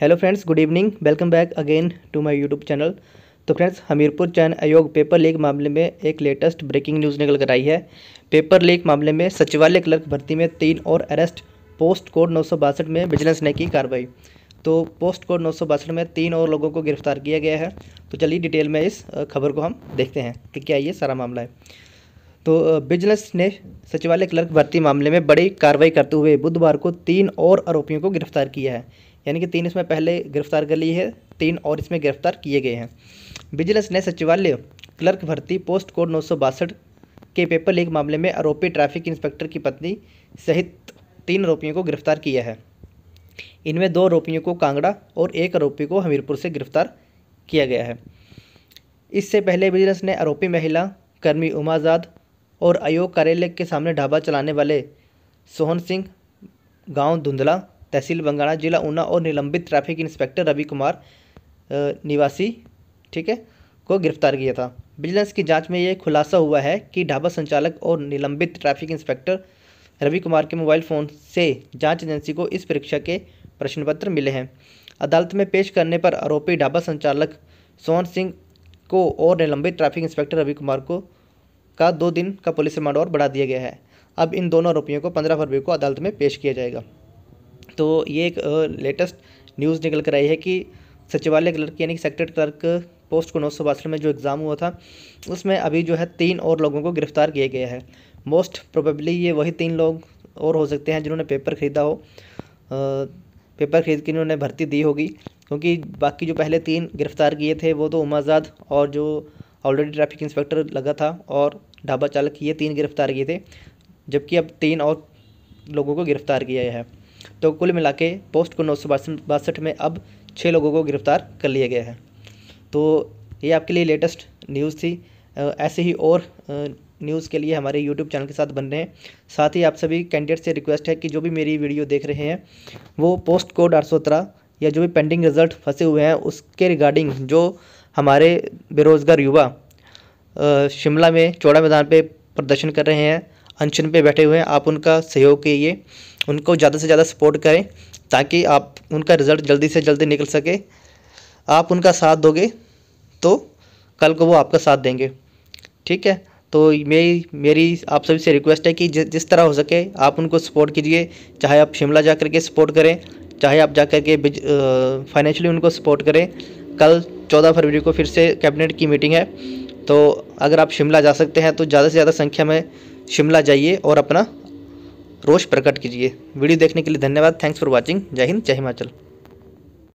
hello friends good evening welcome back again to my YouTube channel तो friends Hamirpur चयन आयोग paper leak मामले में एक लेटेस्ट ब्रेकिंग न्यूज़ निकल कर आई है पेपर लीक मामले में सचिवालय क्लर्क भर्ती में तीन और अरेस्ट पोस्ट कोड नौ में विजिलेंस ने की कार्रवाई तो पोस्ट कोड नौ में तीन और लोगों को गिरफ्तार किया गया है तो चलिए डिटेल में इस खबर को हम देखते हैं कि क्या ये सारा मामला है तो बिजनेस ने सचिवालय क्लर्क भर्ती मामले में बड़ी कार्रवाई करते हुए बुधवार को तीन और आरोपियों को गिरफ्तार किया है यानी कि तीन इसमें पहले गिरफ्तार कर लिए है तीन और इसमें गिरफ्तार किए गए हैं बिजनेस ने सचिवालय क्लर्क भर्ती पोस्ट कोड नौ के पेपर लीक मामले में आरोपी ट्रैफिक इंस्पेक्टर की पत्नी सहित तीन आरोपियों को गिरफ्तार किया है इनमें दो आरोपियों को कांगड़ा और एक आरोपी को हमीरपुर से गिरफ्तार किया गया है इससे पहले विजिलेंस ने आरोपी महिला कर्मी उमाजाद और अयोग कार्यालय के सामने ढाबा चलाने वाले सोहन सिंह गांव धुंधला तहसील बंगाणा जिला ऊना और निलंबित ट्रैफिक इंस्पेक्टर रवि कुमार निवासी ठीक है को गिरफ्तार किया था विजिलेंस की जांच में यह खुलासा हुआ है कि ढाबा संचालक और निलंबित ट्रैफिक इंस्पेक्टर रवि कुमार के मोबाइल फ़ोन से जांच एजेंसी को इस परीक्षा के प्रश्न पत्र मिले हैं अदालत में पेश करने पर आरोपी ढाबा संचालक सोहन सिंह को और निलंबित ट्रैफिक इंस्पेक्टर रवि कुमार को का दो दिन का पुलिस रिमांड और बढ़ा दिया गया है अब इन दोनों आरोपियों को पंद्रह फरवरी को अदालत में पेश किया जाएगा तो ये एक लेटेस्ट न्यूज़ निकल कर आई है कि सचिवालय क्लर्क यानी कि सेक्रेटरी क्लर्क पोस्ट को नौ सौ बासठ में जो एग्ज़ाम हुआ था उसमें अभी जो है तीन और लोगों को गिरफ्तार किया गया है मोस्ट प्रोबेबली ये वही तीन लोग और हो सकते हैं जिन्होंने पेपर ख़रीदा हो पेपर ख़रीद के इन्होंने भर्ती दी होगी क्योंकि बाकी जो पहले तीन गिरफ्तार किए थे वो तो उमाजाद और जो ऑलरेडी ट्रैफिक इंस्पेक्टर लगा था और ढाबा चालक ये तीन गिरफ्तार किए थे जबकि अब तीन और लोगों को गिरफ्तार किया है तो कुल मिला के पोस्ट को नौ सौ बासठ में अब छः लोगों को गिरफ्तार कर लिया गया है तो ये आपके लिए लेटेस्ट न्यूज़ थी ऐसे ही और न्यूज़ के लिए हमारे यूट्यूब चैनल के साथ बन रहे हैं साथ ही आप सभी कैंडिडेट से रिक्वेस्ट है कि जो भी मेरी वीडियो देख रहे हैं वो पोस्ट कोड आठ या जो भी पेंडिंग रिजल्ट फंसे हुए हैं उसके रिगार्डिंग जो हमारे बेरोज़गार युवा शिमला में चौड़ा मैदान पे प्रदर्शन कर रहे हैं अनशन पे बैठे हुए हैं आप उनका सहयोग कीजिए उनको ज़्यादा से ज़्यादा सपोर्ट करें ताकि आप उनका रिज़ल्ट जल्दी से जल्दी निकल सके आप उनका साथ दोगे तो कल को वो आपका साथ देंगे ठीक है तो मेरी मेरी आप सभी से रिक्वेस्ट है कि जि, जिस तरह हो सके आप उनको सपोर्ट कीजिए चाहे आप शिमला जा कर के सपोर्ट करें चाहे आप जा कर के फाइनेंशियली उनको सपोर्ट करें कल 14 फरवरी को फिर से कैबिनेट की मीटिंग है तो अगर आप शिमला जा सकते हैं तो ज़्यादा से ज़्यादा संख्या में शिमला जाइए और अपना रोष प्रकट कीजिए वीडियो देखने के लिए धन्यवाद थैंक्स फॉर वॉचिंग जय हिंद जय हिमाचल